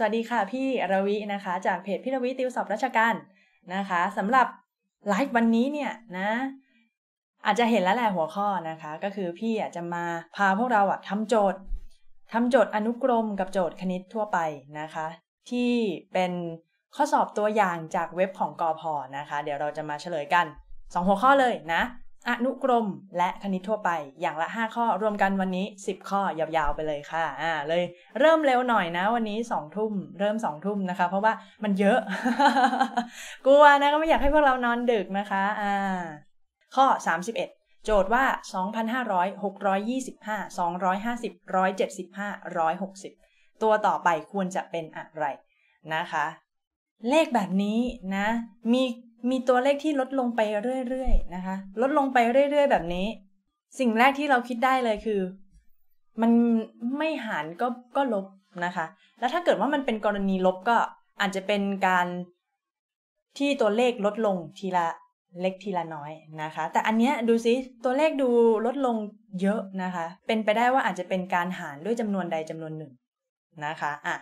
สวัสดีค่ะพี่ระวินะคะ จากเพจพี่ระวิติวสอบราชการนะคะสำหรับไลฟ์วันนี้เนี่ยนะ อาจจะเห็นแล้วแหละหัวข้อนะคะ ก็คือพี่อาจจะมาพาพวกเราอะทำโจทย์ทำโจทย์อนุกรมกับโจทย์คณิตทั่วไปนะคะ ที่เป็นข้อสอบตัวอย่างจากเว็บของกอพอนะคะ เดี๋ยวเราจะมาเฉลยกัน 2 หัวข้อเลยนะอนุกรมและคณิตทั่วไปอย่างละ 5 ข้อรวมกันวันนี้ 10 ข้อยาวๆ ไปเลยค่ะอ่าเลยเริ่มเร็วหน่อยนะวันนี้2ทุ่ม เริ่ม 2 ทุ่มนะคะ เพราะว่ามันเยอะ กลัวนะก็ไม่อยากให้พวกเรานอนดึกนะคะอ่าข้อ 31จทย์ว่า 2,500 625 250 175 160 ตัวต่อไปควรจะเป็นอะไรนะคะ เลขแบบนี้นะมีมีตัวเลขที่ลดลงไปเรื่อยๆนะคะ ลดลงไปเรื่อย ๆ แบบนี้ สิ่งแรกที่เราคิดได้เลยคือ มันไม่หารก็ก็ลบนะคะ แล้วถ้าเกิดว่ามันเป็นกรณีลบก็อาจจะเป็นการที่ตัวเลขลดลงทีละเล็กทีละน้อยนะคะ แต่อันเนี้ยดูซิตัวเลขดูลดลงเยอะนะคะ เป็นไปได้ว่าอาจจะเป็นการหารด้วยจำนวนใดจำนวนหนึ่งนะคะอ่ะ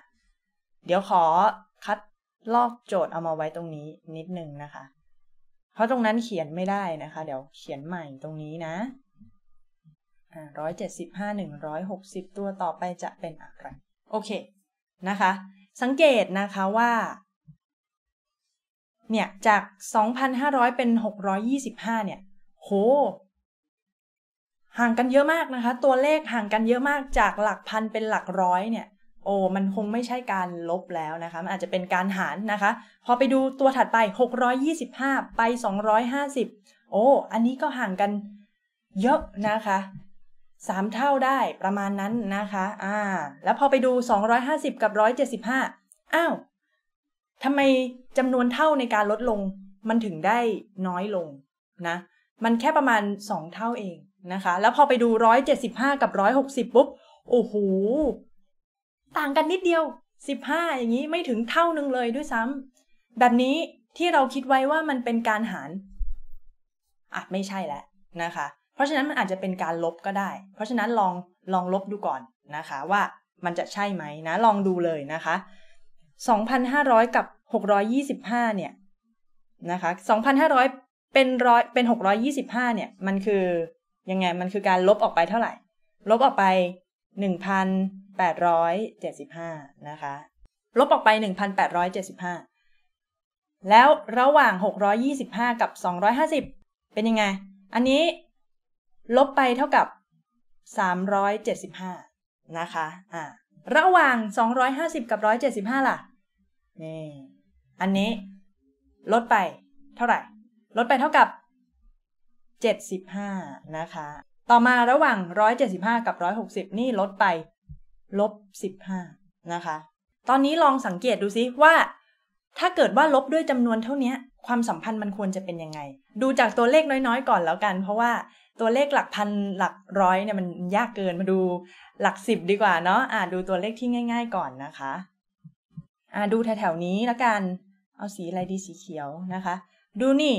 เดี๋ยวขอคัดลอกโจทย์เอามาไว้ตรงนี้นิดนึงนะคะเพราะตรงนั้นเขียนไม่ได้นะคะ เดี๋ยวเขียนใหม่ตรงนี้นะร้อยเจ็ดสิบห้าหนึ่งร้อยหกสิบตัวต่อไปจะเป็นอะไรโอเคนะคะ สังเกตนะคะว่า เนี่ยจากสองพันห้าร้อยเป็นหกร้อยี่สิบห้าเนี่ย โห ห่างกันเยอะมากนะคะ ตัวเลขห่างกันเยอะมากจากหลักพันเป็นหลักร้อยเนี่ยโอ้มันคงไม่ใช่การลบแล้วนะคะมันอาจจะเป็นการหารนะคะ พอไปดูตัวถัดไป 625 ไป 250 โอ้อันนี้ก็ห่างกันเยอะนะคะสามเท่าได้ประมาณนั้นนะคะอ่าแล้วพอไปดู 250 กับ 175 อ้าวทำไมจำนวนเท่าในการลดลงมันถึงได้น้อยลงนะ มันแค่ประมาณ 2 เท่าเองนะคะ แล้วพอไปดู 175 กับ 160 ปุ๊บ โอ้โหต่างกันนิดเดียว 15 อย่างนี้ไม่ถึงเท่านึงเลยด้วยซ้ำ แบบนี้ที่เราคิดไว้ว่ามันเป็นการหาร อาจไม่ใช่แล้วนะคะ เพราะฉะนั้นมันอาจจะเป็นการลบก็ได้ เพราะฉะนั้นลองลองลบดูก่อนนะคะว่ามันจะใช่ไหมนะ ลองดูเลยนะคะ 2,500 กับ 625 เนี่ยนะคะ 2,500 เป็นร้อยเป็น 625 เนี่ยมันคือยังไงมันคือการลบออกไปเท่าไหร่ ลบออกไป1,875นะคะลบออกไป 1,875 แล้วระหว่าง 625 กับ 250 เป็นยังไง อันนี้ลบไปเท่ากับ 375 นะคะอ่าระหว่าง 250 กับ 175 ล่ะนี่อันนี้ลดไปเท่าไหร่ ลดไปเท่ากับ 75 นะคะต่อมาระหว่าง175 กับ160 นี่ลดไปลบ15นะคะ ตอนนี้ลองสังเกตดูซิ ว่า ถ้าเกิดว่าลบด้วยจำนวนเท่านี้ความสัมพันธ์มันควรจะเป็นยังไง ดูจากตัวเลขน้อย ๆ ก่อนแล้วกัน เพราะว่าตัวเลขหลักพันหลักร้อยเนี่ยมันยากเกินมาดูหลักสิบดีกว่าเนาะอ่าดูตัวเลขที่ง่าย ๆก่อนนะคะอ่าดูแถวๆนี้แล้วกัน เอาสีอะไรดีสีเขียวนะคะ ดูนี่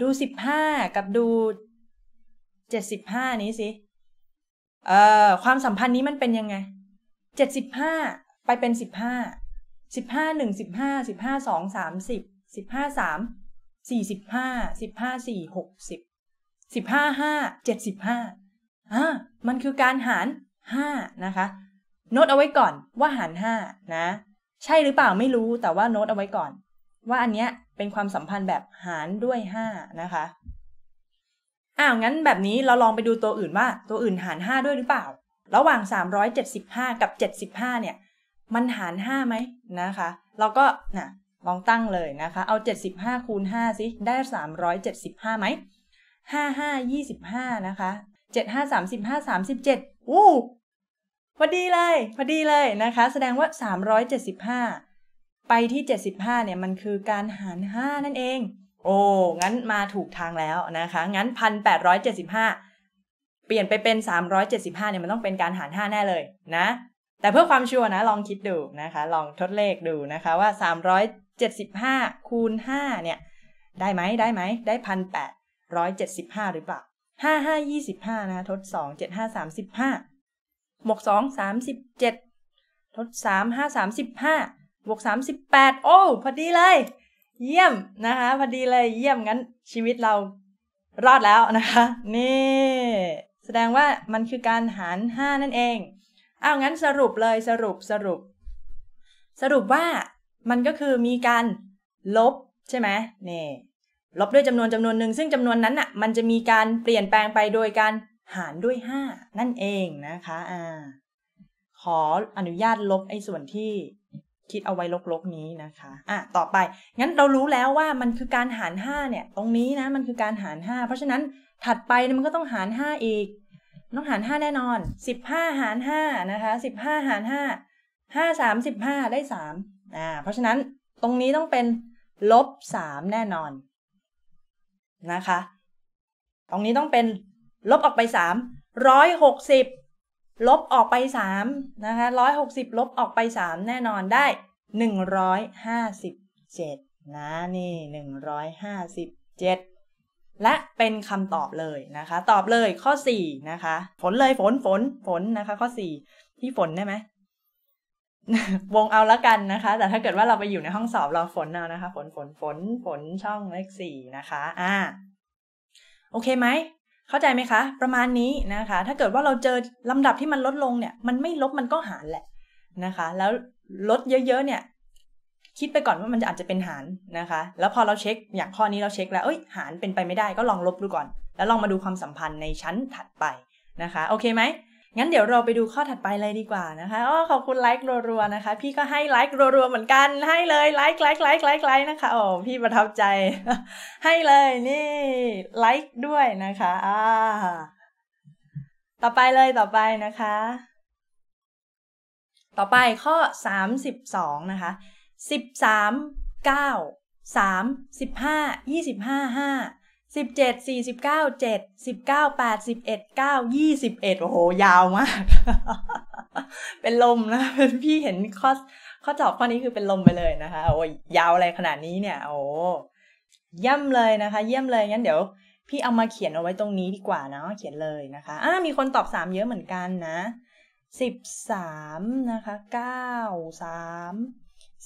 ดู 15 กับดูเจ็ดสิบห้านี้สิ เอ่อ ความสัมพันธ์นี้มันเป็นยังไง เจ็ดสิบห้าไปเป็นสิบห้า สิบห้าหนึ่งสิบห้า สิบห้าสองสามสิบสิบห้าสามสี่สิบห้าสิบห้าสี่หกสิบสิบห้าห้าเจ็ดสิบห้าอ่า มันคือการหารห้านะคะ โน้ตเอาไว้ก่อนว่าหารห้านะ ใช่หรือเปล่าไม่รู้แต่ว่าโน้ตเอาไว้ก่อน ว่าอันเนี้ยเป็นความสัมพันธ์แบบหารด้วยห้านะคะอ้าว งั้นแบบนี้เราลองไปดูตัวอื่นว่าตัวอื่นหาร 5 ด้วยหรือเปล่า ระหว่าง 375 กับ 75เนี่ย มันหาร5ไหมนะคะ เราก็นะลองตั้งเลยนะคะเอา 75 คูณ5สิ ได้ 375ไหม55 25 นะคะ 75 35 37อู้พอดีเลย พอดีเลยนะคะ แสดงว่า 375 ไปที่ 75เนี่ยมันคือการหาร 5 นั่นเองโอ้ งั้นมาถูกทางแล้วนะคะ งั้นพันแปดร้อยเจ็ดสิบห้าเปลี่ยนไปเป็นสามร้อยเจ็ดสิบห้าเนี่ยมันต้องเป็นการหารห้าแน่เลยนะ แต่เพื่อความชัวร์นะ ลองคิดดูนะคะ ลองทดเลขดูนะคะว่าสามร้อยเจ็ดสิบห้าคูณห้าเนี่ย ได้ไหมได้ไหมได้พันแปดร้อยเจ็ดสิบห้าหรือเปล่า ห้าห้ายี่สิบห้านะคะทดสองเจ็ดห้าสามสิบห้าบวกสองสามสิบเจ็ดทดสามห้าสามสิบห้าบวกสามสิบแปดโอ้ พอดีเลยเยี่ยมนะคะพอดีเลยเยี่ยมงั้นชีวิตเรา รอดแล้วนะคะนี่แสดงว่ามันคือการหารห้านั่นเองเอ้าวงั้นสรุปเลยสรุปสรุป สรุปว่า มันก็คือมีการลบ ใช่ไหมนี่ลบด้วยจำนวนจำนวนหนึ่งซึ่งจำนวนนั้นอ่ะมันจะมีการเปลี่ยนแปลงไปโดยการหารด้วยห้านั่นเองนะคะอ่าขออนุญาตลบไอ้ส่วนที่คิดเอาไว้ลกๆนี้นะคะ อ่ะ ต่อไป งั้นเรารู้แล้วว่ามันคือการหาร5เนี่ย ตรงนี้นะ มันคือการหาร5เพราะฉะนั้นถัดไปมันก็ต้องหาร5อีก ต้องหาร 5 แน่นอน15 หาร5นะคะ15หาร5 5 3 15ได้3อ่า เพราะฉะนั้นตรงนี้ต้องเป็นลบ3แน่นอนนะคะ ตรงนี้ต้องเป็น ลบออกไป3 160ลบออกไป3นะคะ160 ลบออกไป 3 แน่นอนได้ 157 นะนี่ 157 และเป็นคำตอบเลยนะคะ ตอบเลยข้อ4นะคะฝนเลยฝนฝนฝนนะคะข้อ4ที่ฝนได้ไหมวงเอาละกันนะคะ แต่ถ้าเกิดว่าเราไปอยู่ในห้องสอบเราฝนเอานะคะฝนฝนฝนฝนช่องเลขสี่นะคะอ่าโอเคไหมเข้าใจไหมคะ ประมาณนี้นะคะ ถ้าเกิดว่าเราเจอลำดับที่มันลดลงเนี่ย มันไม่ลบมันก็หารแหละนะคะ แล้วลดเยอะๆเนี่ย คิดไปก่อนว่ามันจะอาจจะเป็นหารนะคะ แล้วพอเราเช็คอย่างข้อนี้เราเช็คแล้วเอ้ยหารเป็นไปไม่ได้ก็ลองลบดูก่อน แล้วลองมาดูความสัมพันธ์ในชั้นถัดไปนะคะ โอเคไหมงั้นเดี๋ยวเราไปดูข้อถัดไปเลยดีกว่านะคะอ๋อขอบคุณไลค์รัวๆ นะคะ พี่ก็ให้ไลค์รัวๆ เหมือนกันให้เลยไลค์ไลค์ไลค์ไลค์ไลค์นะคะอ๋อพี่ประทับใจ ให้เลยนี่ ไลค์ด้วยนะคะอ่าต่อไปเลยต่อไปนะคะ ต่อไปข้อ 32 นะคะ 13 9 3 15 25 5สิบเจ็ดสี่สิบเก้า เจ็ด สิบเก้าแปดสิบเอ็ดเก้า ยี่สิบเอ็ดโอ้โห ยาวมาก เป็นลมนะ เป็นพี่เห็นข้อข้อจอบข้อนี้คือเป็นลมไปเลยนะคะ โอ้ยยาวอะไรขนาดนี้เนี่ย โอ้เยี่ยมเลยนะคะ เยี่ยมเลย งั้นเดี๋ยวพี่เอามาเขียนเอาไว้ตรงนี้ดีกว่าเนาะ เขียนเลยนะคะอ่ามีคนตอบสามเยอะเหมือนกันนะ สิบสามนะคะ เก้า สาม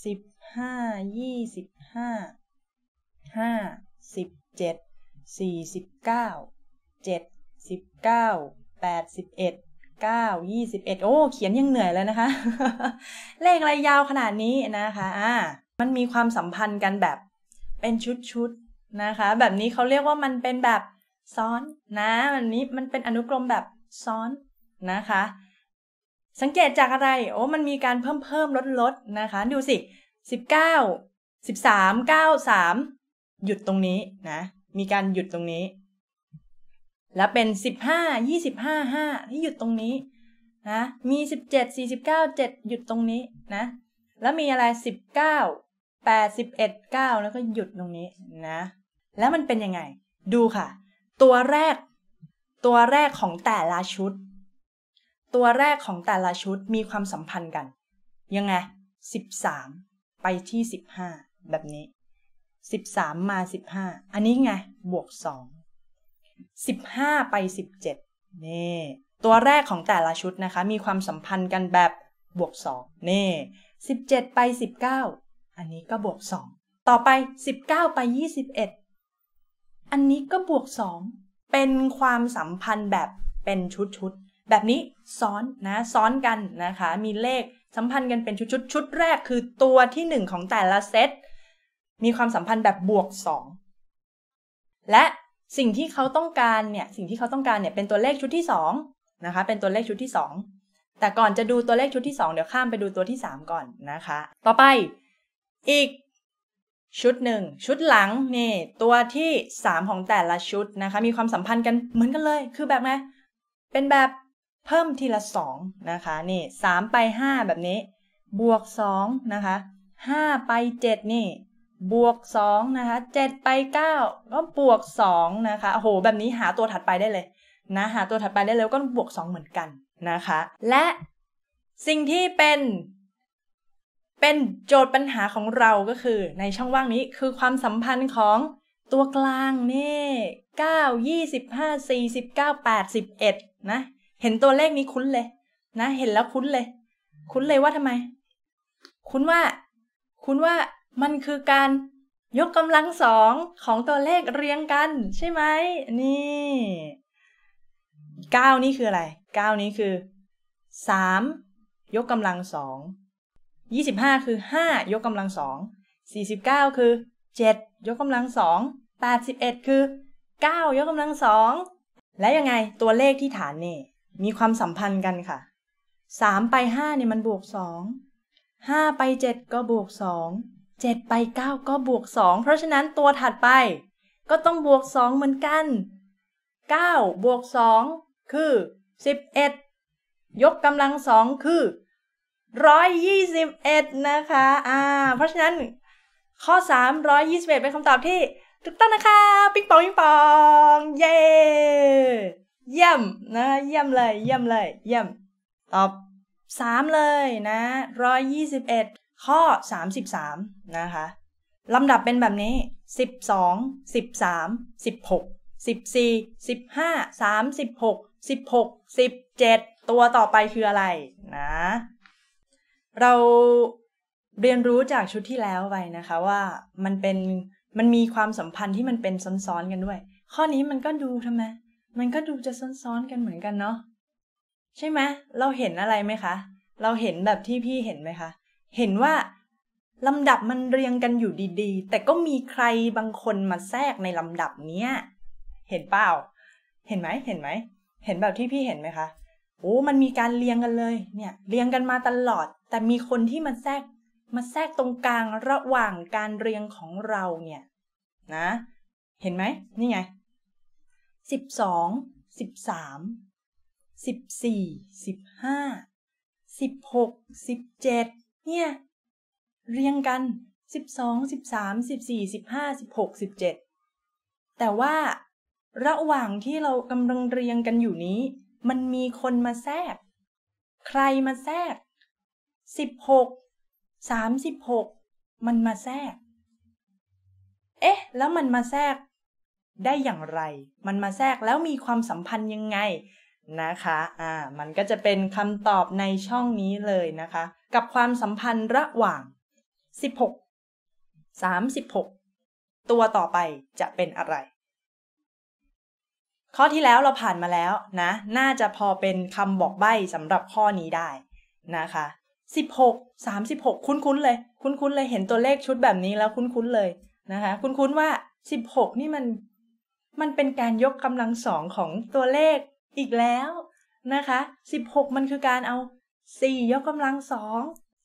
สิบห้า ยี่สิบห้า ห้า สิบเจ็ดสี่สิบเก้า เจ็ด สิบเก้า แปด สิบเอ็ด เก้า ยี่สิบเอ็ดโอ้ เขียนยังเหนื่อยเลยนะคะ เลขอะไรยาวขนาดนี้นะคะ อ่า มันมีความสัมพันธ์กันแบบเป็นชุดชุดนะคะ แบบนี้เขาเรียกว่ามันเป็นแบบซ้อนนะ มันนี้มันเป็นอนุกรมแบบซ้อนนะคะ สังเกตจากอะไร โอ้ มันมีการเพิ่มเพิ่มลดลดนะคะ ดูสิสิบเก้า สิบสาม เก้า สาม หยุดตรงนี้นะมีการหยุดตรงนี้ แล้วเป็นสิบห้า ยี่สิบห้า ห้าที่หยุดตรงนี้นะ มีสิบเจ็ด สี่สิบเก้า เจ็ดหยุดตรงนี้นะ แล้วมีอะไรสิบเก้า แปดสิบเอ็ดเก้าแล้วก็หยุดตรงนี้นะ แล้วมันเป็นยังไง ดูค่ะ ตัวแรก ตัวแรกของแต่ละชุด ตัวแรกของแต่ละชุดมีความสัมพันธ์กัน ยังไง สิบสามไปที่สิบห้าแบบนี้13 มา 15 อันนี้ไงบวก2 15 ไป 17นี่ตัวแรกของแต่ละชุดนะคะมีความสัมพันธ์กันแบบบวก2นี่17 ไป 19 อันนี้ก็บวก 2 ต่อไป 19 ไป 21 อันนี้ก็บวก2เป็นความสัมพันธ์แบบเป็นชุดชุดแบบนี้ซ้อนนะซ้อนกันนะคะมีเลขสัมพันธ์กันเป็นชุดชุดชุดแรกคือตัวที่ 1 ของแต่ละเซตมีความสัมพันธ์แบบบวก 2 และสิ่งที่เขาต้องการเนี่ย สิ่งที่เขาต้องการเนี่ยเป็นตัวเลขชุดที่2นะคะ เป็นตัวเลขชุดที่ 2 แต่ก่อนจะดูตัวเลขชุดที่ 2 เดี๋ยวข้ามไปดูตัวที่ 3 ก่อนนะคะ ต่อไปอีก ชุดหนึ่งชุดหลังนี่ตัวที่ 3 ของแต่ละชุดนะคะมีความสัมพันธ์กันเหมือนกันเลย คือแบบไงเป็นแบบเพิ่มทีละ2นะคะ นี่3ไป 5 แบบนี้ บวก2นะคะ5ไป7นี่บวก2นะคะ7ไป9ก็บวก2นะคะโอ้โหแบบนี้หาตัวถัดไปได้เลยนะหาตัวถัดไปได้เลยก็บวก2เหมือนกันนะคะ และสิ่งที่เป็น เป็นโจทย์ปัญหาของเราก็คือ ในช่องว่างนี้คือความสัมพันธ์ของตัวกลางนี่9 25 49 81นะ เห็นตัวเลขนี้คุ้นเลยนะเห็นแล้วคุ้นเลย คุ้นเลยว่าทำไม คุ้นว่าคุ้นว่ามันคือการยกกำลังสองของตัวเลขเรียงกันใช่ไหมนี่เก้านี่คืออะไรเก้านี้คือสามยกกำลังสองยี่สิบห้าคือห้ายกกำลังสองสี่สิบเก้าคือเจ็ดยกกำลังสองแปดสิบเอ็ดคือเก้ายกกำลังสองและยังไงตัวเลขที่ฐานนี่ มีความสัมพันธ์กันค่ะสามไปห้าเนี่ยมันบวกสองห้าไปเจ็ดก็บวกสอง7 ไป 9 ก็บวก 2 เพราะฉะนั้นตัวถัดไปก็ต้องบวก 2 เหมือนกัน 9 บวก 2 คือ 11 ยกกำลังสองคือ 121 นะคะ อ่า เพราะฉะนั้นข้อ3 121เป็นคำตอบที่ถูกต้องนะคะ ปิ๊งปองปิ๊งปอง เย้เยี่ยมนะเยี่ยมเลยเยี่ยมเลยเยี่ยมตอบ 3 เลยนะ 121ข้อ33นะคะลำดับเป็นแบบนี้ 12 13 16 14 15 36 16 17 ตัวต่อไปคืออะไรนะเราเรียนรู้จากชุดที่แล้วไปนะคะ ว่ามันเป็นมันมีความสัมพันธ์ที่มันเป็นซ้อนๆกันด้วย ข้อนี้มันก็ดูทำไมมันก็ดูจะซ้อนๆกันเหมือนกันเนาะใช่ไหมเราเห็นอะไรไหมคะ เราเห็นแบบที่พี่เห็นไหมคะเห็นว่าลำดับมันเรียงกันอยู่ดีๆ แต่ก็มีใครบางคนมาแทรกในลำดับเนี้ยเห็นเปล่า เห็นไหมเห็นไหม เห็นแบบที่พี่เห็นไหมคะโอ้มันมีการเรียงกันเลย เนี่ย เรียงกันมาตลอด แต่มีคนที่มาแทรก มาแทรกตรงกลางระหว่างการเรียงของเราเนี่ยนะ เห็นไหมนี่ไงสิบสองสิบสามสิบสี่สิบห้า สิบหกสิบเจ็ดเนี่ย เรียงกันสิบสองสิบสามสิบสี่สิบห้าสิบหกสิบเจ็ดแต่ว่าระหว่างที่เรากำลังเรียงกันอยู่นี้ มันมีคนมาแทรก ใครมาแทรกสิบหกสามสิบหกมันมาแทรก เอ๊ะ แล้วมันมาแทรกได้อย่างไร มันมาแทรกแล้วมีความสัมพันธ์ยังไงนะคะ อ่า มันก็จะเป็นคำตอบในช่องนี้เลยนะคะ กับความสัมพันธ์ระหว่าง 16 36 ตัวต่อไปจะเป็นอะไร ข้อที่แล้วเราผ่านมาแล้วนะ น่าจะพอเป็นคำบอกใบ้สำหรับข้อนี้ได้นะคะ 16 36 คุ้นๆเลย คุ้นๆเลย เห็นตัวเลขชุดแบบนี้แล้วคุ้นๆเลยนะคะ คุ้นๆว่า 16 นี่มัน มันเป็นการยกกำลังสองของตัวเลขอีกแล้วนะคะ16 มันคือการเอา 4 ยกกำลังสอง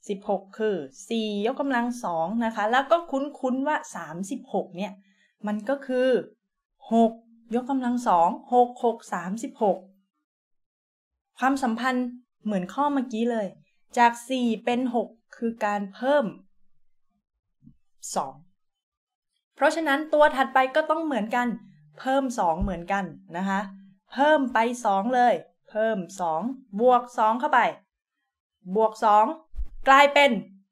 16 คือ 4 ยกกำลังสองนะคะ แล้วก็คุ้นๆว่า 36 เนี่ย มันก็คือ 6 ยกกำลังสอง6 6 36 ความสัมพันธ์เหมือนข้อเมื่อกี้เลย จาก 4 เป็น 6 คือการเพิ่ม 2 เพราะฉะนั้นตัวถัดไปก็ต้องเหมือนกัน เพิ่ม 2 เหมือนกันนะคะเพิ่มไป 2 เลย เพิ่ม 2 บวก 2 เข้าไป บวก 2 กลายเป็น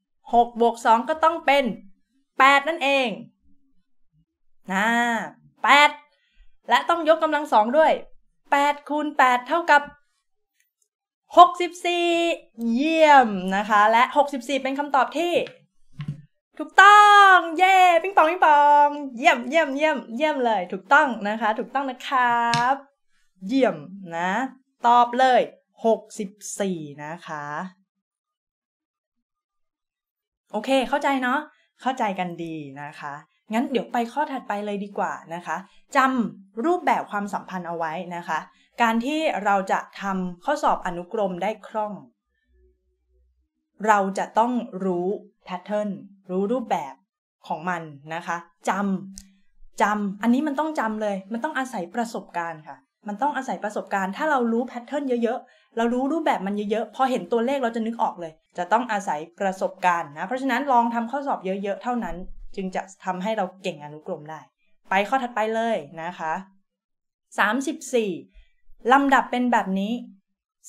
6 บวก 2 ก็ต้องเป็น 8 นั่นเองนะ8และต้องยกกำลังสองด้วย 8 คูณ 8 เท่ากับ 64 เยี่ยมนะคะ และ 64 เป็นคำตอบที่ ถูกต้อง เย้ปิ้งปองปิ้งปอง เยี่ยมเยี่ยมเยี่ยมเยี่ยมเลย ถูกต้องนะคะ ถูกต้องนะครับเยี่ยมนะ ตอบเลย 64 นะคะ โอเคเข้าใจเนาะเข้าใจกันดีนะคะ งั้นเดี๋ยวไปข้อถัดไปเลยดีกว่านะคะจำรูปแบบความสัมพันธ์เอาไว้นะคะ การที่เราจะทำข้อสอบอนุกรมได้คล่อง เราจะต้องรู้แพทเทิร์นรู้รูปแบบของมันนะคะจำจำอันนี้มันต้องจำเลย มันต้องอาศัยประสบการณ์ค่ะมันต้องอาศัยประสบการณ์ ถ้าเรารู้แพทเทิร์นเยอะ ๆ เรารู้รูปแบบมันเยอะ ๆ พอเห็นตัวเลขเราจะนึกออกเลย จะต้องอาศัยประสบการณ์นะ เพราะฉะนั้นลองทำข้อสอบเยอะ ๆ เท่านั้น จึงจะทำให้เราเก่งอนุกรมได้ ไปข้อถัดไปเลยนะคะ 34 ลำดับเป็นแบบนี้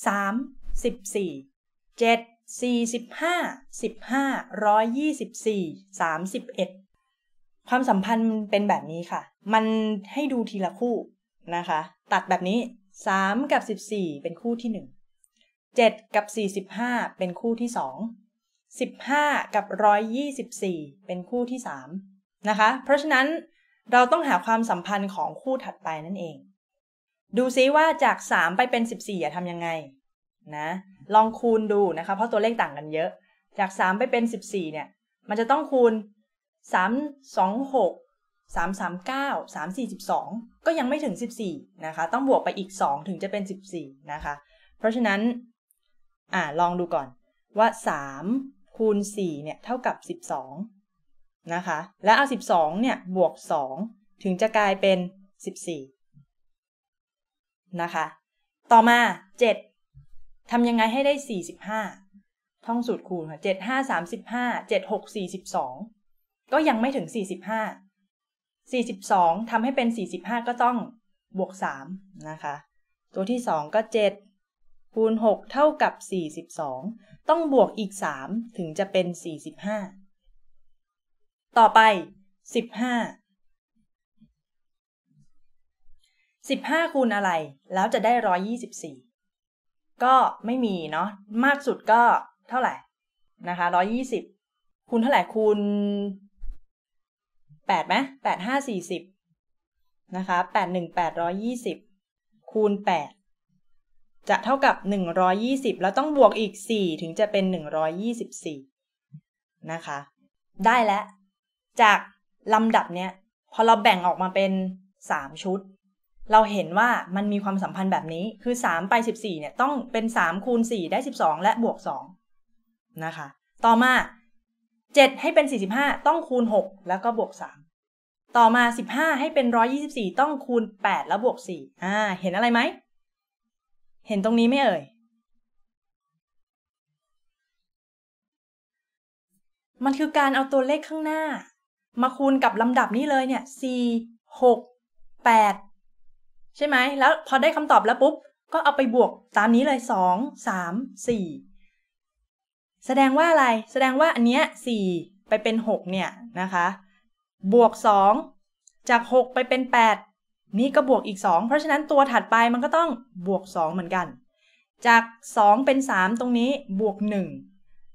3 14 7 45 15 124 31 ความสัมพันธ์เป็นแบบนี้ค่ะ มันให้ดูทีละคู่นะคะตัดแบบนี้ 3 กับ 14 เป็นคู่ที่ 1 7 กับ 45 เป็นคู่ที่ 2 15 กับ 124 เป็นคู่ที่3นะคะ เพราะฉะนั้นเราต้องหาความสัมพันธ์ของคู่ถัดไปนั่นเอง ดูซิว่าจาก 3 ไปเป็น 14อย่ทำยังไงนะ ลองคูณดูนะคะเพราะตัวเลขต่างกันเยอะ จาก 3 ไปเป็น 14เนี่ยมันจะต้องคูณ3 2 6 339 342 ก็ยังไม่ถึง 14 นะคะ ต้องบวกไปอีก 2 ถึงจะเป็น 14 นะคะ เพราะฉะนั้น อ่าลองดูก่อน ว่า 3 คูณ 4เนี่ย เท่ากับ 12 นะคะ แล้วเอา 12 เนี่ย บวก 2 ถึงจะกลายเป็น 14 นะคะ ต่อมา 7ทำยังไงให้ได้ 45ท่องสูตรคูณค่ะ 7 5 35 7 6 42 ก็ยังไม่ถึง 45 42ทำให้เป็น 45 ก็ต้องบวก 3 นะคะ ตัวที่ 2 ก็ 7 คูณ 6 เท่ากับ 42 ต้องบวกอีก 3 ถึงจะเป็น 45 ต่อไป 15 15 คูณอะไร แล้วจะได้ 124 ก็ไม่มีเนาะมากสุดก็เท่าไหร่นะคะ120คูณเท่าไหร่คูณแปดไหมแปดห้าสี่สิบนะคะแปดหนึ่งแปดร้อยี่สิบคูณแปดจะเท่ากับหนึ่งร้อยี่สิบแล้วต้องบวกอีกสี่ถึงจะเป็นหนึ่งร้อยี่สิบสี่นะคะ ได้แล้วจากลำดับเนี้ย พอเราแบ่งออกมาเป็นสามชุด เราเห็นว่ามันมีความสัมพันธ์แบบนี้คือสามไปสิบสี่เนี่ย ต้องเป็นสามคูณสี่ได้สิบสองและบวกสองนะคะ ต่อมา7ให้เป็น 45 ต้องคูณ 6 แล้วก็บวก 3 ต่อมา 15 ให้เป็น 124 ต้องคูณ 8 แล้วบวก 4 อ่า เห็นอะไรไหม เห็นตรงนี้ไม่เอ่ย มันคือการเอาตัวเลขข้างหน้า มาคูณกับลำดับนี้เลยเนี่ย 4 6 8 ใช่ไหม แล้วพอได้คำตอบแล้วปุ๊บ ก็เอาไปบวกตามนี้เลย 2 3 4แสดงว่าอะไร แสดงว่าอันเนี้ยสี่ ไปเป็นหกเนี่ยนะคะ บวกสองจากหกไปเป็นแปดนี่ก็บวกอีกสอง เพราะฉะนั้นตัวถัดไปมันก็ต้องบวกสองเหมือนกัน จากสองเป็นสามตรงนี้บวกหนึ่ง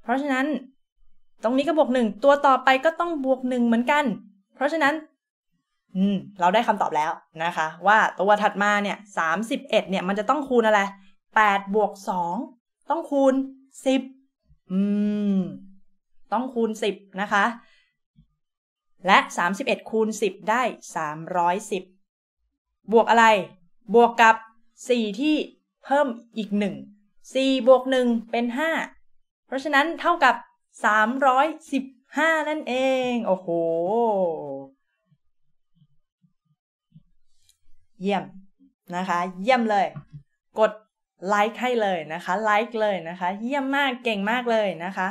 เพราะฉะนั้นตรงนี้ก็บวกหนึ่งตัวต่อไปก็ต้องบวกหนึ่งเหมือนกัน เพราะฉะนั้นอืมเราได้คำตอบแล้วนะคะ ว่าตัวถัดมาเนี่ยสามสิบเอ็ดเนี่ยมันจะต้องคูณอะไรแปดบวกสองต้องคูณสิบอืมต้องคูณสิบนะคะ และสามสิบเอ็ดคูณสิบได้สามร้อยสิบบวกอะไร บวกกับสี่ที่เพิ่มอีกหนึ่งสี่บวกหนึ่งเป็นห้าเพราะฉะนั้นเท่ากับสามร้อยสิบห้านั่นเอง โอ้โห เยี่ยม นะคะ เยี่ยมเลย กดไลค์ให้เลยนะคะไลค์เลยนะคะ เยี่ยมมากเก่งมากเลยนะคะ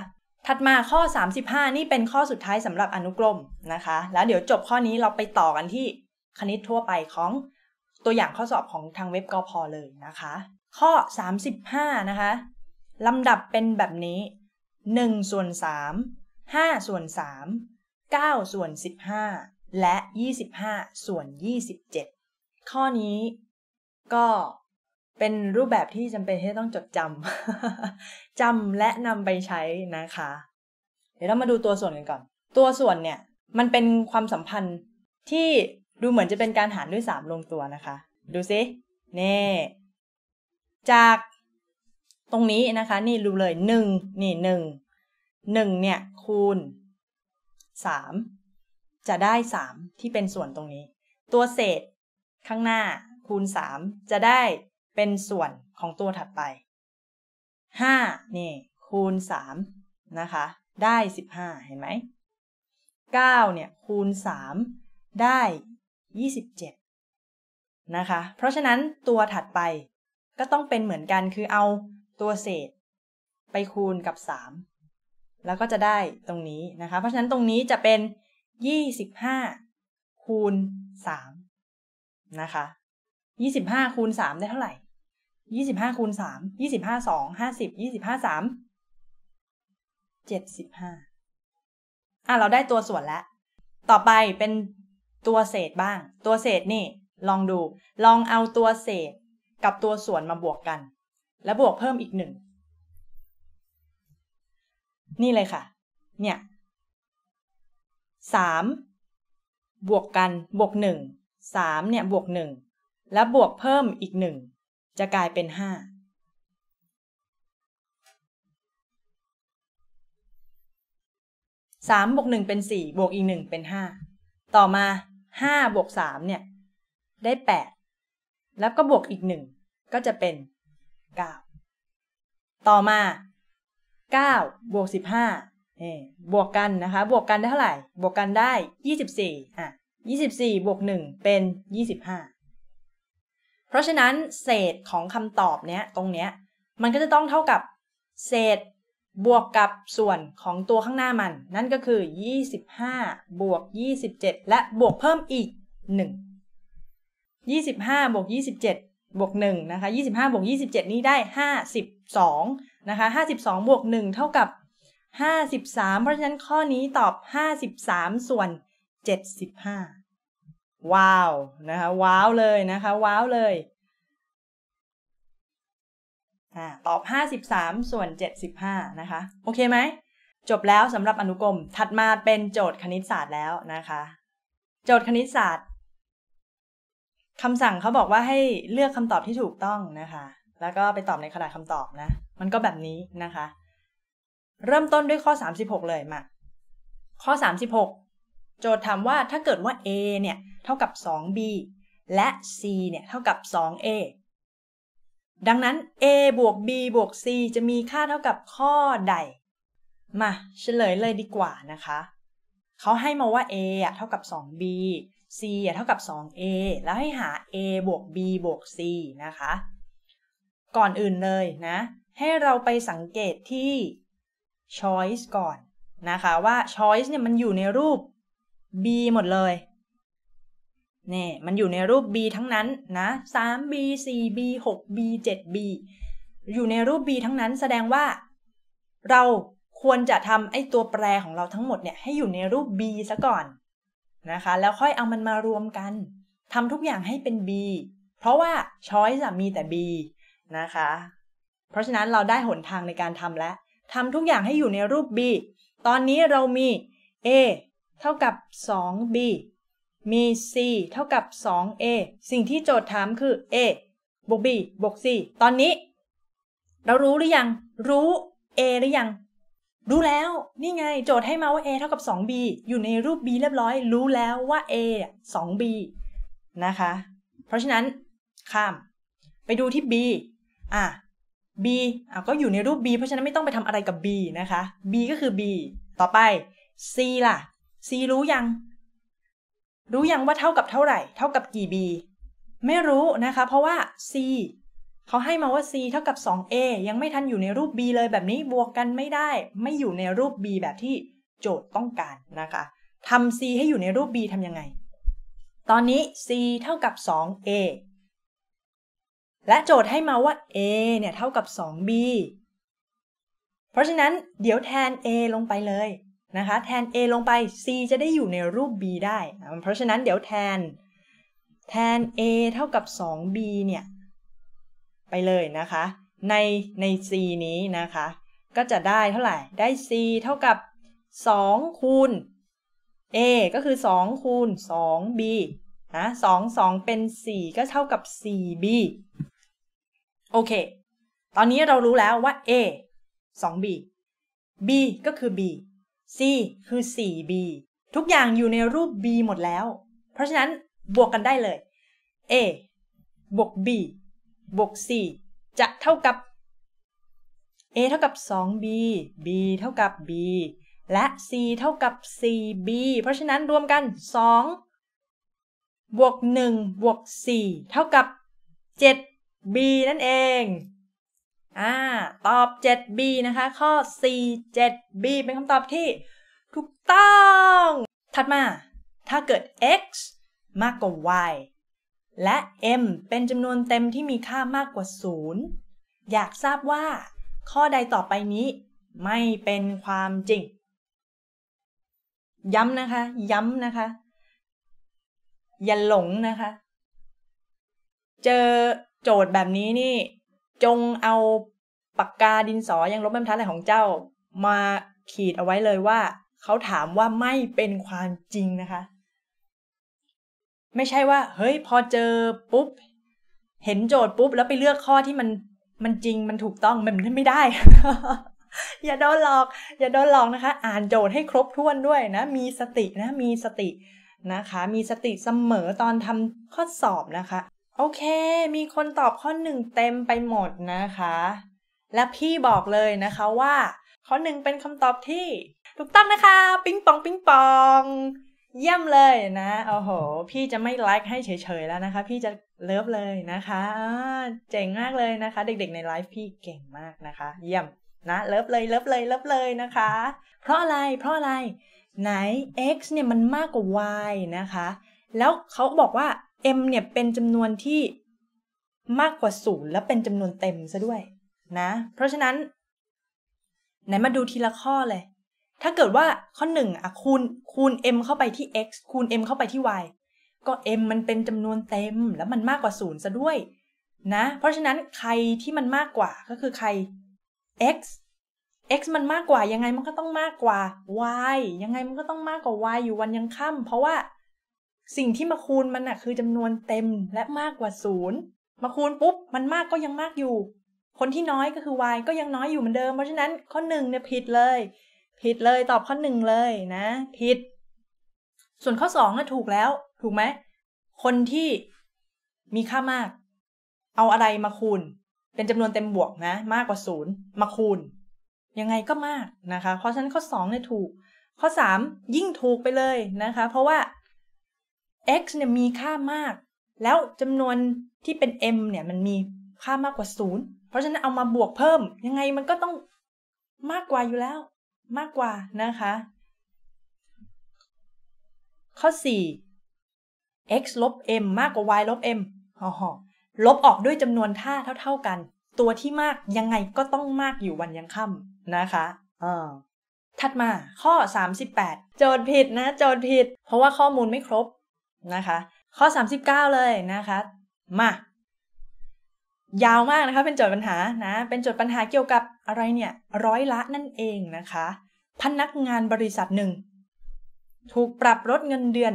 ถัดมาข้อ 35 นี่เป็นข้อสุดท้ายสำหรับอนุกรมนะคะ แล้วเดี๋ยวจบข้อนี้เราไปต่อกันที่คณิตทั่วไปของตัวอย่างข้อสอบของทางเว็บกพเลยนะคะ ข้อ 35 นะคะ ลำดับเป็นแบบนี้1ส่วน3 5ส่วน3 9ส่วน15 และ 25ส่วน27 ข้อนี้ก็เป็นรูปแบบที่จำเป็นที่ต้องจดจำจำและนำไปใช้นะคะ เดี๋ยวเรามาดูตัวส่วนกันก่อน ตัวส่วนเนี่ย มันเป็นความสัมพันธ์ที่ดูเหมือนจะเป็นการหารด้วย3ลงตัวนะคะดูซิเน่จากตรงนี้นะคะ นี่รู้เลย1นี่ 1 1เนี่ย คูณ3จะได้ 3 ที่เป็นส่วนตรงนี้ ตัวเศษข้างหน้าคูณ3จะได้เป็นส่วนของตัวถัดไป5นี่คูณ3นะคะได้ 15 เห็นไหม9เนี่ยคูณ 3 ได้ 27นะคะ เพราะฉะนั้นตัวถัดไปก็ต้องเป็นเหมือนกันคือเอาตัวเศษไปคูณกับ 3 แล้วก็จะได้ตรงนี้นะคะ เพราะฉะนั้นตรงนี้จะเป็น 25 คูณ3นะคะ25 คูณ 3 ได้เท่าไหร่ยี่สิบห้าคูณสามยี่สิบห้าสองห้าสิบยี่สิบห้าสามเจ็ดสิบห้าอ่ะ เราได้ตัวส่วนแล้ว ต่อไปเป็นตัวเศษบ้าง ตัวเศษนี่ ลองดูลองเอาตัวเศษกับตัวส่วนมาบวกกัน แล้วบวกเพิ่มอีกหนึ่ง นี่เลยค่ะเนี่ยสามบวกกันบวกหนึ่งสามเนี่ย บวกหนึ่ง แล้วบวกเพิ่มอีกหนึ่งจะกลายเป็นห้า สามบวกหนึ่งเป็นสี่บวกอีกหนึ่งเป็นห้า ต่อมาห้าบวกสามเนี่ย ได้แปด แล้วก็บวกอีกหนึ่งก็จะเป็นเก้า ต่อมาเก้าบวกสิบห้าบวกกันนะคะ บวกกันได้เท่าไหร่ บวกกันได้ยี่สิบสี่อ่ะยี่สิบสี่บวกหนึ่งเป็นยี่สิบห้าเพราะฉะนั้นเศษของคำตอบเนี้ยตรงเนี้ยมันก็จะต้องเท่ากับ เศษบวกกับส่วนของตัวข้างหน้ามัน นั่นก็คือ 25 บวก27 และบวกเพิ่มอีก 1 25 บวก 27 บวก1นะคะ 25 บวก 27 นี้ได้ 52 นะคะ 52 บวก 1 เท่ากับ 53 เพราะฉะนั้นข้อนี้ตอบ 53 ส่วน75ว้าวนะคะว้าวเลยนะคะ ว้าวเลยอ่าตอบ 53ส่วน75 นะคะ โอเคไหม จบแล้วสำหรับอนุกรมถัดมาเป็นโจทย์คณิตศาสตร์แล้วนะคะ โจทย์คณิตศาสตร์คำสั่งเขาบอกว่าให้เลือกคำตอบที่ถูกต้องนะคะ แล้วก็ไปตอบในกระดาษคำตอบนะ มันก็แบบนี้นะคะ เริ่มต้นด้วยข้อ 36 เลยมาข้อ 36โจทย์ถามว่าถ้าเกิดว่า a เนี่ยเท่ากับ 2b และ c เนี่ยเท่ากับ 2a ดังนั้น a บวก b บวก c จะมีค่าเท่ากับข้อใดมาเฉลยเลยดีกว่านะคะเขาให้มาว่า a อ่ะเท่ากับ 2b c อ่ะเท่ากับ 2a แล้วให้หา a บวก b บวก c นะคะก่อนอื่นเลยนะให้เราไปสังเกตที่ choice ก่อนนะคะว่า choice เนี่ยมันอยู่ในรูป b หมดเลย นี่มันอยู่ในรูป b ทั้งนั้นนะ 3b 4b 6b 7b อยู่ในรูป b ทั้งนั้นแสดงว่า เราควรจะทำไอ้ตัวแปรของเราทั้งหมดเนี่ยให้อยู่ในรูป b ซะก่อนนะคะ แล้วค่อยเอามันมารวมกัน ทำทุกอย่างให้เป็น b เพราะว่าช้อยจะมีแต่ b นะคะ เพราะฉะนั้นเราได้หนทางในการทำแล้วทำทุกอย่างให้อยู่ในรูป b ตอนนี้เรามี a เท่ากับ 2b มี c เท่ากับ 2a สิ่งที่โจทย์ถามคือ a บวก b บวก c ตอนนี้ เรารู้หรือยัง รู้ a หรือยัง รู้แล้ว นี่ไง โจทย์ให้มาว่า a เท่ากับ 2b อยู่ในรูป b เรียบร้อย รู้แล้วว่า a 2b นะคะ เพราะฉะนั้นข้ามไปดูที่ b อ่ะ b อ่ะก็อยู่ในรูป b เพราะฉะนั้นไม่ต้องไปทำอะไรกับ b นะคะ b ก็คือ b ต่อไป c ล่ะซีรู้ยัง รู้ยังว่าเท่ากับเท่าไหร่ เท่ากับกี่ b ไม่รู้นะคะ เพราะว่า c เขาให้มาว่า c เท่ากับ 2a ยังไม่ทันอยู่ในรูป b เลยแบบนี้บวกกันไม่ได้ ไม่อยู่ในรูป b แบบที่โจทย์ต้องการนะคะทำ c ให้อยู่ในรูป b ทำยังไง ตอนนี้ c เท่ากับ 2a และโจทย์ให้มาว่า a เนี่ยเท่ากับ 2b เพราะฉะนั้น เดี๋ยวแทน a ลงไปเลยนะคะแทน a ลงไป c จะได้อยู่ในรูป b ได้ เพราะฉะนั้นเดี๋ยวแทน แทน a เท่ากับ 2b เนี่ย ไปเลยนะคะในใน c นี้นะคะ ก็จะได้เท่าไหร่ ได้ c เท่ากับ 2คูณ a ก็คือ 2คูณ 2b นะสองสองเป็น 4 ก็เท่ากับ 4b โอเค ตอนนี้เรารู้แล้วว่า a 2b b ก็คือ b c คือ 4b ทุกอย่างอยู่ในรูป b หมดแล้ว เพราะฉะนั้นบวกกันได้เลย a บวก b บวก c จะเท่ากับ a เท่ากับ 2b b เท่ากับ b และ c เท่ากับ 4b เพราะฉะนั้นรวมกัน 2 บวก 1 บวก 4 เท่ากับ 7b นั่นเองอ่า ตอบ 7B นะคะ ข้อ4 7B เป็นคำตอบที่ ถูกต้อง ถัดมา ถ้าเกิด x มากกว่า y และ m เป็นจำนวนเต็มที่มีค่ามากกว่า 0 อยากทราบว่า ข้อใดต่อไปนี้ไม่เป็นความจริง ย้ำนะคะ ย้ำนะคะ อย่าหลงนะคะ เจอโจทย์แบบนี้นี่จงเอาปากกาดินสอ ยังลบแม่บรรทัดอะไรของเจ้า มาขีดเอาไว้เลยว่า เขาถามว่าไม่เป็นความจริงนะคะ ไม่ใช่ว่าเฮ้ยพอเจอปุ๊บ เห็นโจทย์ปุ๊บ แล้วไปเลือกข้อที่มันมันจริงมันถูกต้องมันไม่ได้ อย่าโดนหลอก อย่าโดนหลอกนะคะ อ่านโจทย์ให้ครบถ้วนด้วยนะ มีสตินะมีสตินะคะ มีสติเสมอตอนทำข้อสอบนะคะโอเค มีคนตอบข้อหนึ่งเต็มไปหมดนะคะ และพี่บอกเลยนะคะว่าข้อหนึ่งเป็นคำตอบที่ถูกต้องนะคะ ปิ๊งปองปิ๊งปอง เยี่ยมเลยนะโอ้โหพี่จะไม่ไลค์ให้เฉยๆแล้วนะคะพี่จะเลิฟเลยนะคะเจ๋งมากเลยนะคะ เด็กๆในไลฟ์พี่เก่งมากนะคะเยี่ยมนะเลิฟเลยเลิฟเลยเลิฟเลยนะคะ เพราะอะไรเพราะอะไรไหน x เนี่ยมันมากกว่า y นะคะแล้วเขาบอกว่า m เนี่ยเป็นจำนวนที่มากกว่าศูนย์และเป็นจำนวนเต็มซะด้วยนะเพราะฉะนั้นไหนมาดูทีละข้อเลย ถ้าเกิดว่าข้อหนึ่งอะคูณคูณ m เข้าไปที่ x คูณ m เข้าไปที่ y ก็ m มันเป็นจำนวนเต็ม แล้วมันมากกว่าศูนย์ซะด้วยนะเพราะฉะนั้นใครที่มันมากกว่าก็คือใคร x x มันมากกว่ายังไงมันก็ต้องมากกว่า y ยังไงมันก็ต้องมากกว่า y อยู่วันยังค่ำเพราะว่าสิ่งที่มาคูณมันอะคือจำนวนเต็มและมากกว่าศูนย์มาคูณปุ๊บมันมากก็ยังมากอยู่คนที่น้อยก็คือ y ก็ยังน้อยอยู่เหมือนเดิม เพราะฉะนั้นข้อหนึ่งเนี่ยผิดเลย ผิดเลยตอบข้อหนึ่งเลยนะผิด ส่วนข้อสอง่ะถูกแล้ว ถูกไหมคนที่มีค่ามาก เอาอะไรมาคูณ เป็นจำนวนเต็มบวกนะ มากกว่าศูนย์มาคูณ ยังไงก็มากนะคะเพราะฉะนั้นข้อสองเนี่ยถูก ข้อสามยิ่งถูกไปเลยนะคะ เพราะว่า x เนี่ยมีค่ามาก แล้วจำนวนที่เป็น m เนี่ยมันมีค่ามากกว่า 0 เพราะฉะนั้นเอามาบวกเพิ่มยังไงมันก็ต้องมากกว่าอยู่แล้ว มากกว่านะคะ ข้อ 4 x ลบ m มากกว่า y ลบ m ห่อหลบออกด้วยจำนวนท่าเท่าๆกัน ตัวที่มากยังไงก็ต้องมากอยู่วันยังค่ำนะคะอ่าถัดมาข้อ 38 โจทย์ผิดนะโจทย์ผิด เพราะว่าข้อมูลไม่ครบนะคะข้อ 39 เลยนะคะมา ยาวมากนะคะเป็นโจทย์ปัญหานะเป็นโจทย์ปัญหาเกี่ยวกับอะไรเนี่ย ร้อยละนั่นเองนะคะพนักงานบริษัทหนึ่งถูกปรับลดเงินเดือน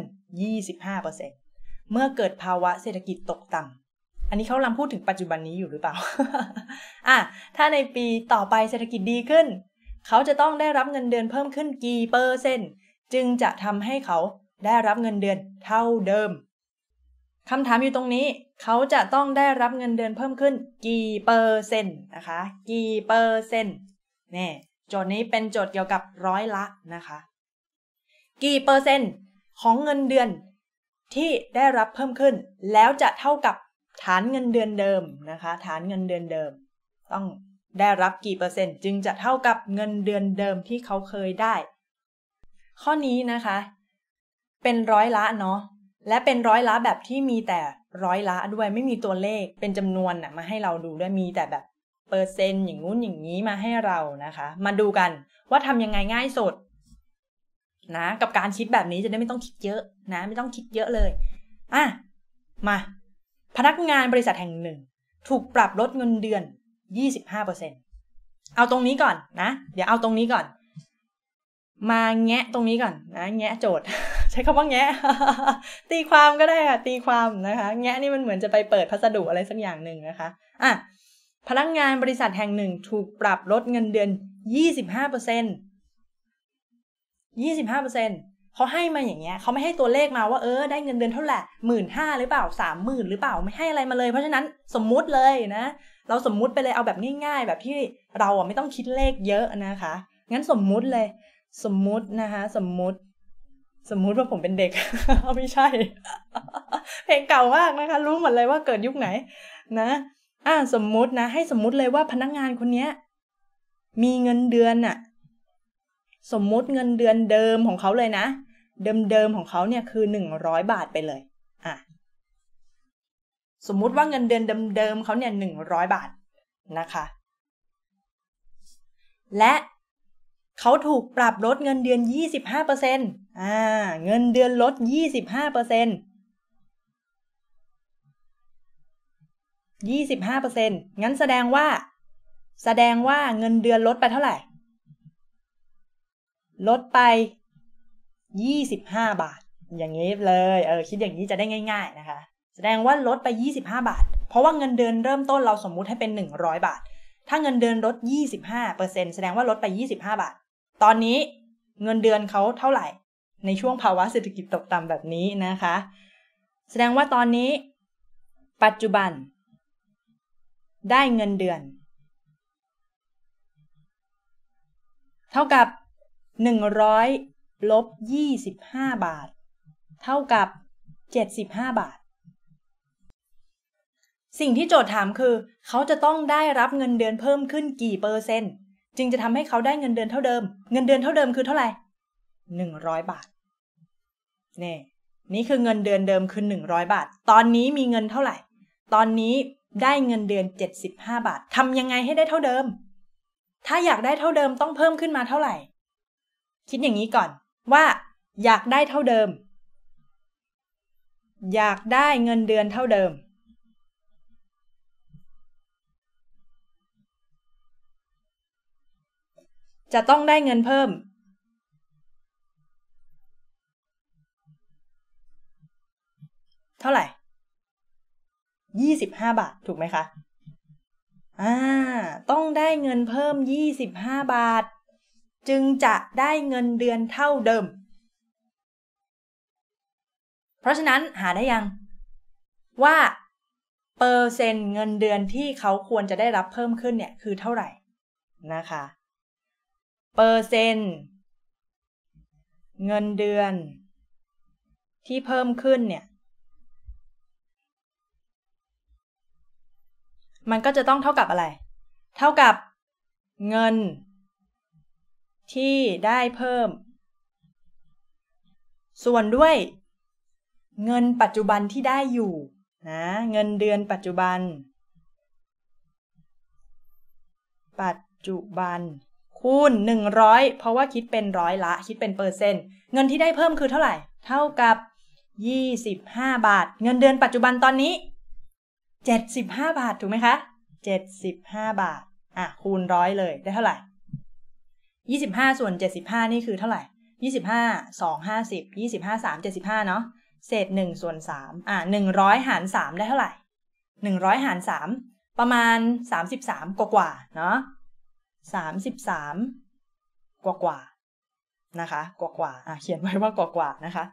25%เมื่อเกิดภาวะเศรษฐกิจตกต่ำอันนี้เขาลังพูดถึงปัจจุบันนี้อยู่หรือเปล่าอ่ะถ้าในปีต่อไปเศรษฐกิจดีขึ้น เขาจะต้องได้รับเงินเดือนเพิ่มขึ้นกี่เปอร์เซ็นต์จึงจะทำให้เขาได้รับเงินเดือนเท่าเดิม คำถามอยู่ตรงนี้ เขาจะต้องได้รับเงินเดือนเพิ่มขึ้นกี่เปอร์เซ็นต์นะคะ กี่เปอร์เซ็นต์ นี่ โจทย์นี้เป็นโจทย์เกี่ยวกับร้อยละนะคะ กี่เปอร์เซ็นต์ของเงินเดือน ที่ได้รับเพิ่มขึ้น แล้วจะเท่ากับฐานเงินเดือนเดิมนะคะ ฐานเงินเดือนเดิม ต้องได้รับกี่เปอร์เซ็นต์จึงจะเท่ากับเงินเดือนเดิมที่เขาเคยได้ ข้อนี้นะคะเป็นร้อยละเนาะและเป็นร้อยละแบบที่มีแต่ร้อยละด้วยไม่มีตัวเลขเป็นจำนวนนะมาให้เราดูด้วยมีแต่แบบ เปอร์เซนต์อย่างงู้นอย่างนี้มาให้เรานะคะ มาดูกันว่าทำยังไงง่ายสุดนะ กับการคิดแบบนี้จะได้ไม่ต้องคิดเยอะ นะ ไม่ต้องคิดเยอะเลยอ่ะมา พนักงานบริษัทแห่งหนึ่ง ถูกปรับลดเงินเดือน25%เอาตรงนี้ก่อน นะ เดี๋ยวเอาตรงนี้ก่อน มาแงะตรงนี้ก่อน นะแงะโจทย์ใช้คำว่าแงะตีความก็ได้ค่ะ ตีความนะคะแงะนี่มันเหมือนจะไปเปิดพัสดุอะไรสักอย่างหนึ่งนะคะ อ่ะพนักงานบริษัทแห่งหนึ่งถูกปรับลดเงินเดือน25เปอร์เซ็นต์25เปอร์เซ็นต์เขาให้มาอย่างเงี้ยเขาไม่ให้ตัวเลขมาว่าเออได้เงินเดือนเท่าไหร่หมื่นห้าหรือเปล่าสามหมื่นหรือเปล่าไม่ให้อะไรมาเลยเพราะฉะนั้นสมมุติเลยนะ เราสมมุติไปเลยเอาแบบง่ายๆ แบบที่เราอ่ะไม่ต้องคิดเลขเยอะนะคะงั้นสมมุติเลย สมมุตินะคะ สมมุติสมมุติว่าผมเป็นเด็กเาไม่ใช่ เพลงเก่ามากนะคะรู้หมดเลยว่าเกิดยุคไหนนะ อ่าสมมุตินะให้สมมุติเลยว่าพนักงานคนเนี้ยมีเงินเดือนอะสมมุติเงินเดือนเดิมของเขาเลยนะเดิมเดิมของเขาเนี่ยคือหนึ่งร้อยบาทไปเลย อ่ะสมมุติว่าเงินเดือนเดิมเดิมเขาเนี่ยหนึ่งร้อยบาทนะคะ และเขาถูกปรับลดเงินเดือนยี่สิบห้าเปอร์เซ็นต์อ่าเงินเดือนลดยี่สิบห้าเปอร์เซ็นยี่สิบห้าเปอร์เซ็นงั้นแสดงว่า แสดงว่าเงินเดือนลดไปเท่าไหร่ ลดไปยี่สิบห้าบาท อย่างนี้เลย เออ คิดอย่างนี้จะได้ง่ายๆนะคะ แสดงว่าลดไปยี่สิบห้าบาท เพราะว่าเงินเดือนเริ่มต้นเราสมมุติให้เป็นหนึ่งร้อยบาท ถ้าเงินเดือนลดยี่สิบห้าเปอร์เซ็นแสดงว่าลดไปยี่สิบห้าบาท ตอนนี้เงินเดือนเขาเท่าไหร่ในช่วงภาวะเศรษฐกิจตกต่ำแบบนี้นะคะ แสดงว่าตอนนี้ ปัจจุบัน ได้เงินเดือน เท่ากับ 100ลบ25 บาท เท่ากับ 75 บาท สิ่งที่โจทย์ถามคือ เขาจะต้องได้รับเงินเดือนเพิ่มขึ้นกี่ เปอร์เซ็นต์จึงจะทำให้เขาได้เงินเดือนเท่าเดิม เงินเดือนเท่าเดิมคือเท่าไหร่100 บาทนี่นี่คือเงินเดือนเดิมคือหนึ่งร้อยบาท ตอนนี้มีเงินเท่าไหร่ ตอนนี้ได้เงินเดือนเจ็ดสิบห้าบาททำยังไงให้ได้เท่าเดิม ถ้าอยากได้เท่าเดิมต้องเพิ่มขึ้นมาเท่าไหร่คิดอย่างนี้ก่อนว่า อยากได้เท่าเดิม อยากได้เงินเดือนเท่าเดิม จะต้องได้เงินเพิ่มเท่าไหร่ยี่สิบห้าบาท ถูกไหมคะ อ่า ต้องได้เงินเพิ่มยี่สิบห้าบาท จึงจะได้เงินเดือนเท่าเดิม เพราะฉะนั้นหาได้ยัง ว่าเปอร์เซ็นต์เงินเดือนที่เขาควรจะได้รับเพิ่มขึ้นเนี่ย คือเท่าไหร่ นะคะ เปอร์เซ็นต์เงินเดือน ที่เพิ่มขึ้นเนี่ยมันก็จะต้องเท่ากับอะไร เท่ากับเงินที่ได้เพิ่ม ส่วนด้วย เงินปัจจุบันที่ได้อยู่นะเงินเดือนปัจจุบัน ปัจจุบัน คูณ100เพราะว่าคิดเป็นร้อยละคิดเป็นเปอร์เซ็นต์เงินที่ได้เพิ่มคือเท่าไหร่ เท่ากับ 25 บาท เงินเดือนปัจจุบันตอนนี้75 บาทถูกไหมคะ75บาทอ่ะคูณร้อยเลยได้เท่าไหร่ 25 ส่วน 75 นี่คือเท่าไหร่ 25 2 50 25 3 75 เนาะ เศษ1ส่วน3อ่ะ100 หาร 3 ได้เท่าไหร่ 100 หาร 3 ประมาณ 33 กว่ากว่าเนาะ33กว่ากว่านะคะกว่ากว่าอ่ะเขียนไว้ว่ากว่ากว่านะคะ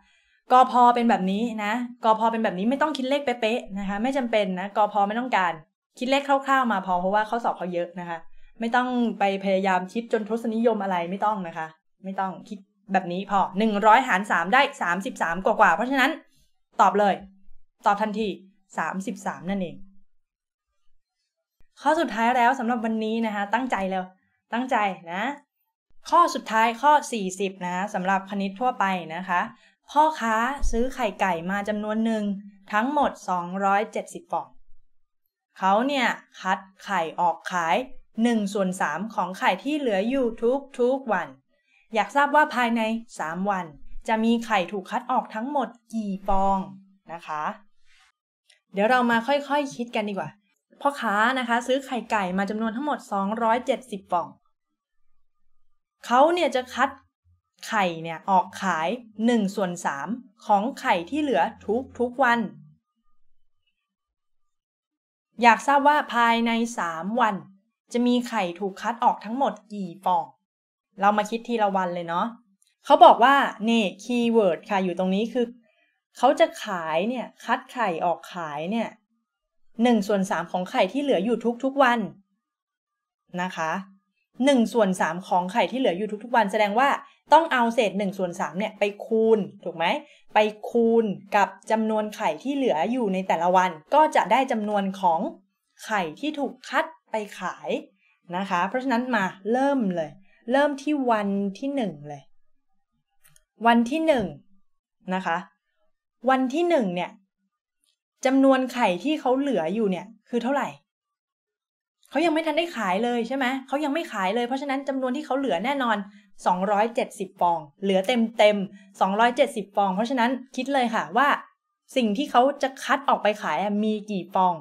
กอพอเป็นแบบนี้นะกอพอเป็นแบบนี้ไม่ต้องคิดเลขเป๊ะๆนะคะ ไม่จำเป็นนะกอพอไม่ต้องการคิดเลขคร่าวๆมาพอเพราะว่าเขาสอบเขาเยอะนะคะ ไม่ต้องไปพยายามคิดจนทศนิยมอะไรไม่ต้องนะคะ ไม่ต้องคิดแบบนี้พอ 100 หาร3ได้33 กว่ากว่า เพราะฉะนั้นตอบเลย ตอบทันที 33 นั่นเอง ข้อสุดท้ายแล้วสำหรับวันนี้นะคะ ตั้งใจแล้วตั้งใจนะ ข้อสุดท้ายข้อ40นะสำหรับคณิตทั่วไปนะคะพ่อค้าซื้อไข่ไก่มาจำนวนหนึ่งทั้งหมด 270 ฟองเขาเนี่ยคัดไข่ออกขาย 1 ส่วน 3 ของไข่ที่เหลืออยู่ทุกทุกวัน อยากทราบว่าภายใน 3 วัน จะมีไข่ถูกคัดออกทั้งหมดกี่ฟองนะคะ เดี๋ยวเรามาค่อยๆคคิดกันดีกว่า พ่อค้านะคะ ซื้อไข่ไก่มาจำนวนทั้งหมด 270 ฟอง เขาเนี่ยจะคัดไข่เนี่ยออกขาย1ส่วน3ของไข่ที่เหลือทุกทุกวัน อยากทราบว่าภายใน 3 วัน จะมีไข่ถูกคัดออกทั้งหมดกี่ฟอง เรามาคิดทีละวันเลยเนาะเขาบอกว่าเนี่ยคีย์เวิร์ดค่ะอยู่ตรงนี้คือ เขาจะขายเนี่ยคัดไข่ออกขายเนี่ยหนึ่งส่วนสามของไข่ที่เหลืออยู่ทุกทุกวันนะคะหนึ่งส่วนสามของไข่ที่เหลืออยู่ทุกๆวันแสดงว่าต้องเอาเศษ1ส่วน3เนี่ยไปคูณถูกไหมไปคูณกับจำนวนไข่ที่เหลืออยู่ในแต่ละวัน ก็จะได้จำนวนของไข่ที่ถูกคัดไปขายนะคะ เพราะฉะนั้นมาเริ่มเลย เริ่มที่วันที่1เลย วันที่1นะคะ วันที่1เนี่ยจำนวนไข่ที่เขาเหลืออยู่เนี่ยคือเท่าไหร่เขายังไม่ทันได้ขายเลยใช่ไหมเขายังไม่ขายเลย เพราะฉะนั้นจำนวนที่เขาเหลือแน่นอน 270ฟอง เหลือเต็มเต็ม270ฟอง เพราะฉะนั้นคิดเลยค่ะว่าสิ่งที่เขาจะคัดออกไปขายมีกี่ฟอง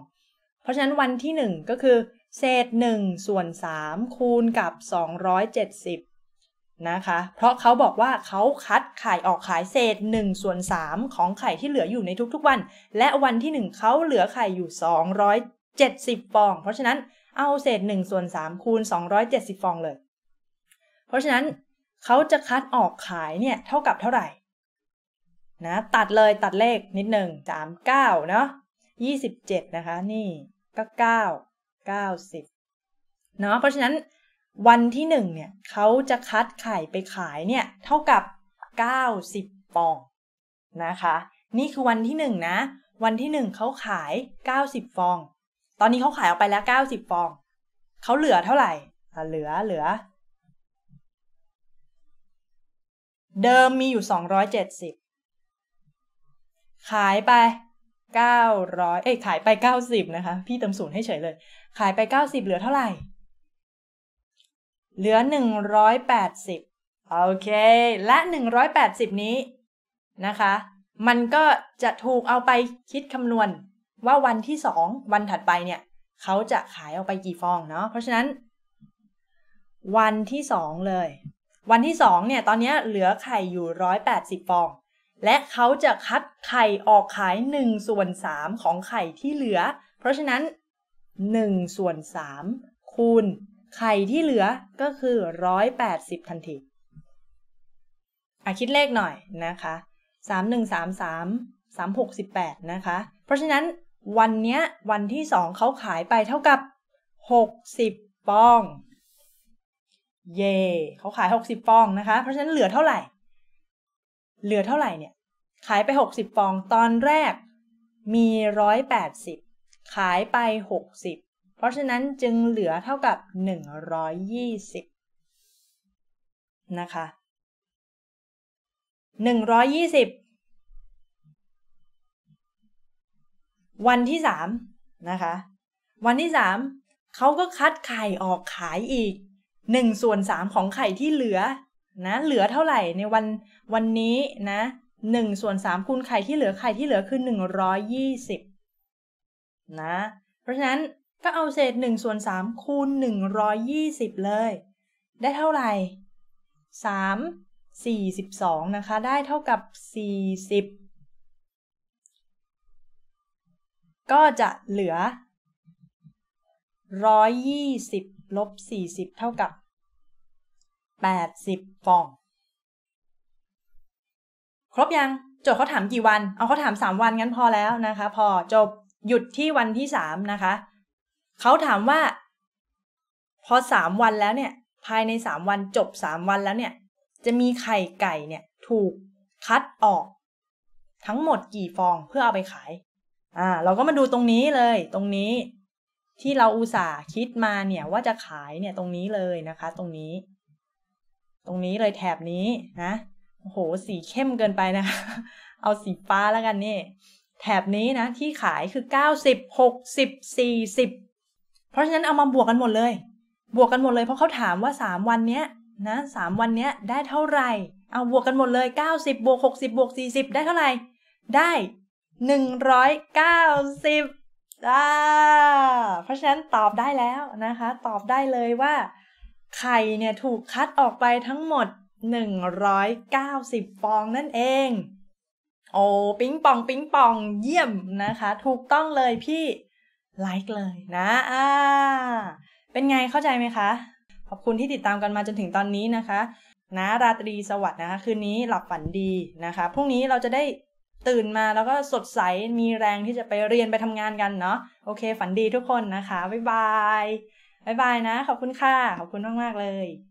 เพราะฉะนั้นวันที่1ก็คือเศษ1ส่วน 3 คูณกับ270นะคะ เพราะเขาบอกว่าเขาคัดไข่ออกขายเศษ1ส่วน3ของไข่ที่เหลืออยู่ในทุกๆวัน และวันที่ 1 เขาเหลือไข่อยู่ 270ฟอง เพราะฉะนั้นเอาเศษ1ส่วน3คูณ270 ฟองเลย เพราะฉะนั้นเขาจะคัดออกขายเนี่ยเท่ากับเท่าไหร่นะตัดเลยตัดเลขนิดหนึ่งสามเก้าเนาะยี่สิบเจ็ดนะคะนี่ก็เก้าเก้าสิบเนาะเพราะฉะนั้นวันที่หนึ่งเนี่ยเขาจะคัดไข่ไปขายเนี่ยเท่ากับเก้าสิบฟองนะคะนี่คือวันที่หนึ่งนะวันที่หนึ่งเขาขายเก้าสิบฟองตอนนี้เขาขายออกไปแล้วเก้าสิบฟอง เขาเหลือเท่าไหร่ เหลือ เหลือ เดิมมีอยู่สองร้อยเจ็ดสิบขายไปเก้าร้อยเอ้ย ขายไปเก้าสิบนะคะ พี่เติมศูนย์ให้เฉยเลย ขายไปเก้าสิบเหลือเท่าไหร่ เหลือหนึ่งร้อยแปดสิบโอเค และหนึ่งร้อยแปดสิบนี้นะคะ มันก็จะถูกเอาไปคิดคำนวณว่าวันที่สองวันถัดไปเนี่ยเขาจะขายออกไปกี่ฟองเนาะเพราะฉะนั้น วันที่สองเลย วันที่สองเนี่ย ตอนนี้เหลือไข่อยู่ร้อยแปดสิบฟอง และเขาจะคัดไข่ออกขายหนึ่งส่วนสามของไข่ที่เหลือ เพราะฉะนั้นหนึ่งส่วนสามคูณไข่ที่เหลือก็คือร้อยแปดสิบทันทีอ่ะคิดเลขหน่อยนะคะสามหนึ่งสามสามสามหกสิบแปดนะคะ เพราะฉะนั้นวันเนี้ยวันที่สองเขาขายไปเท่ากับหกสิบฟอง เย่เขาขายหกสิบฟองนะคะ เพราะฉะนั้นเหลือเท่าไหร่ เหลือเท่าไหร่เนี่ย ขายไปหกสิบฟองตอนแรกมีร้อยแปดสิบขายไปหกสิบเพราะฉะนั้นจึงเหลือเท่ากับหนึ่งร้อยยี่สิบนะคะหนึ่งร้อยยี่สิบวันที่สามนะคะ วันที่สามเขาก็คัดไข่ออกขายอีกหนึ่งส่วนสามของไข่ที่เหลือนะเหลือเท่าไหร่ในวันวันนี้นะหนึ่งส่วนสามคูณไข่ที่เหลือ ไข่ที่เหลือคือหนึ่งร้อยยี่สิบนะเพราะฉะนั้น ก็เอาเศษหนึ่งส่วนสามคูณหนึ่งร้อยยี่สิบเลย ได้เท่าไหร่สามสี่สิบสองนะคะ ได้เท่ากับสี่สิบก็จะเหลือ 120ลบ40 เท่ากับ 80 ฟอง ครบยังโจทย์เขาถามกี่วัน เอาเขาถาม 3 วันงั้นพอแล้วนะคะ พอจบหยุดที่วันที่ 3 นะคะ เขาถามว่าพอ 3 วันแล้วเนี่ย ภายใน 3 วันจบ 3 วันแล้วเนี่ย จะมีไข่ไก่เนี่ยถูกคัดออก ทั้งหมดกี่ฟองเพื่อเอาไปขายอ่าเราก็มาดูตรงนี้เลยตรงนี้ที่เราอุตส่าห์คิดมาเนี่ย ว่าจะขายเนี่ยตรงนี้เลยนะคะตรงนี้ ตรงนี้เลยแถบนี้นะโอ้โหสีเข้มเกินไปนะคะเอาสีฟ้าแล้วกันนี่แถบนี้นะที่ขายคือเก้าสิบหกสิบสี่สิบเพราะฉะนั้นเอามาบวกกันหมดเลย บวกกันหมดเลยเพราะเขาถามว่าสามวันเนี้ยนะสามวันเนี้ยได้เท่าไหร่ เอาบวกกันหมดเลยเก้าสิบบวกหกสิบบวกสี่สิบได้เท่าไหร่ได้190อ่าเพราะฉะนั้นตอบได้แล้วนะคะ ตอบได้เลยว่าไข่เนี่ยถูกคัดออกไปทั้งหมด 190ฟองนั่นเอง โอ้ปิ๊งปอง ปิ๊งปอง เยี่ยมนะคะ ถูกต้องเลยพี่ ไลค์เลยนะ อ่า เป็นไงเข้าใจไหมคะ ขอบคุณที่ติดตามกันมาจนถึงตอนนี้นะคะนะราตรีสวัสดิ์นะคะคืนนี้หลับฝันดีนะคะ พรุ่งนี้เราจะได้ตื่นมาแล้วก็สดใสมีแรงที่จะไปเรียนไปทำงานกันเนาะโอเค ฝันดีทุกคนนะคะ บ๊ายบาย บ๊ายบายนะ ขอบคุณค่ะ ขอบคุณมากๆเลย